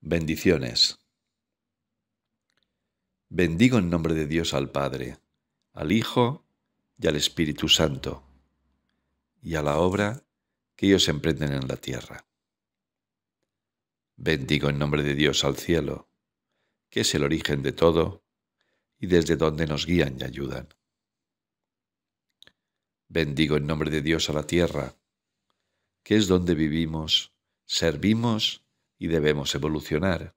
Bendiciones. Bendigo en nombre de Dios al Padre, al Hijo y al Espíritu Santo, y a la obra que ellos emprenden en la tierra. Bendigo en nombre de Dios al cielo, que es el origen de todo y desde donde nos guían y ayudan. Bendigo en nombre de Dios a la tierra, que es donde vivimos, servimos y debemos evolucionar.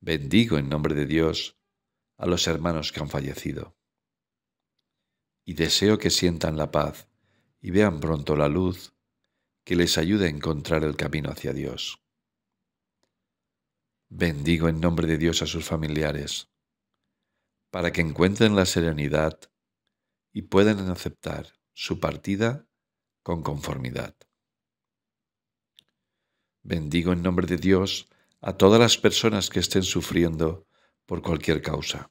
Bendigo en nombre de Dios a los hermanos que han fallecido. Y deseo que sientan la paz y vean pronto la luz que les ayude a encontrar el camino hacia Dios. Bendigo en nombre de Dios a sus familiares, para que encuentren la serenidad y puedan aceptar su partida con conformidad. Bendigo en nombre de Dios a todas las personas que estén sufriendo por cualquier causa,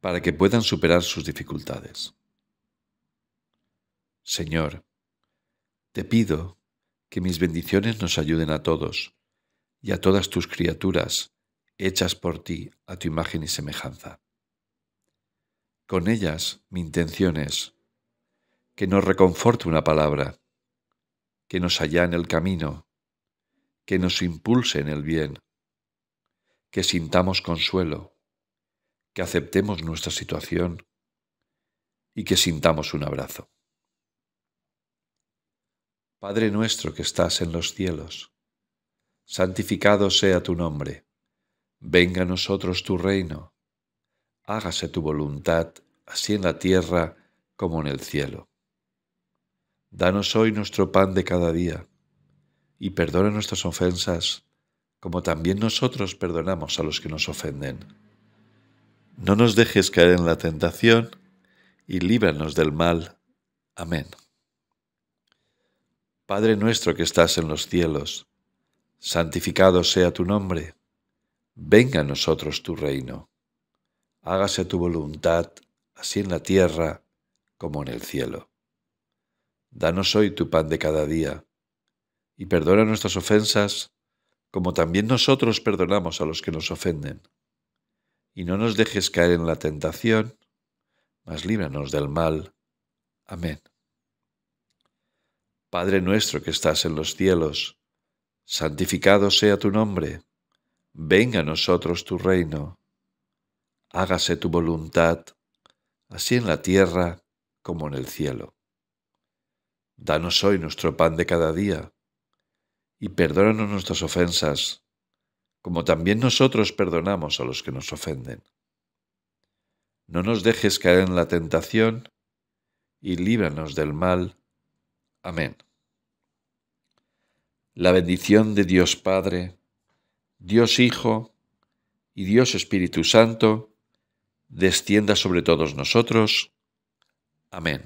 para que puedan superar sus dificultades. Señor, te pido que mis bendiciones nos ayuden a todos y a todas tus criaturas hechas por ti a tu imagen y semejanza. Con ellas mi intención es que nos reconforte una palabra que nos en el camino, que nos impulse en el bien, que sintamos consuelo, que aceptemos nuestra situación y que sintamos un abrazo. Padre nuestro que estás en los cielos, santificado sea tu nombre, venga a nosotros tu reino, hágase tu voluntad, así en la tierra como en el cielo. Danos hoy nuestro pan de cada día, y perdona nuestras ofensas, como también nosotros perdonamos a los que nos ofenden. No nos dejes caer en la tentación, y líbranos del mal. Amén. Padre nuestro que estás en los cielos, santificado sea tu nombre, venga a nosotros tu reino, hágase tu voluntad, así en la tierra como en el cielo. Danos hoy tu pan de cada día, y perdona nuestras ofensas, como también nosotros perdonamos a los que nos ofenden. Y no nos dejes caer en la tentación, mas líbranos del mal. Amén. Padre nuestro que estás en los cielos, santificado sea tu nombre, venga a nosotros tu reino, hágase tu voluntad, así en la tierra como en el cielo. Danos hoy nuestro pan de cada día, y perdónanos nuestras ofensas, como también nosotros perdonamos a los que nos ofenden. No nos dejes caer en la tentación, y líbranos del mal. Amén. La bendición de Dios Padre, Dios Hijo y Dios Espíritu Santo descienda sobre todos nosotros. Amén.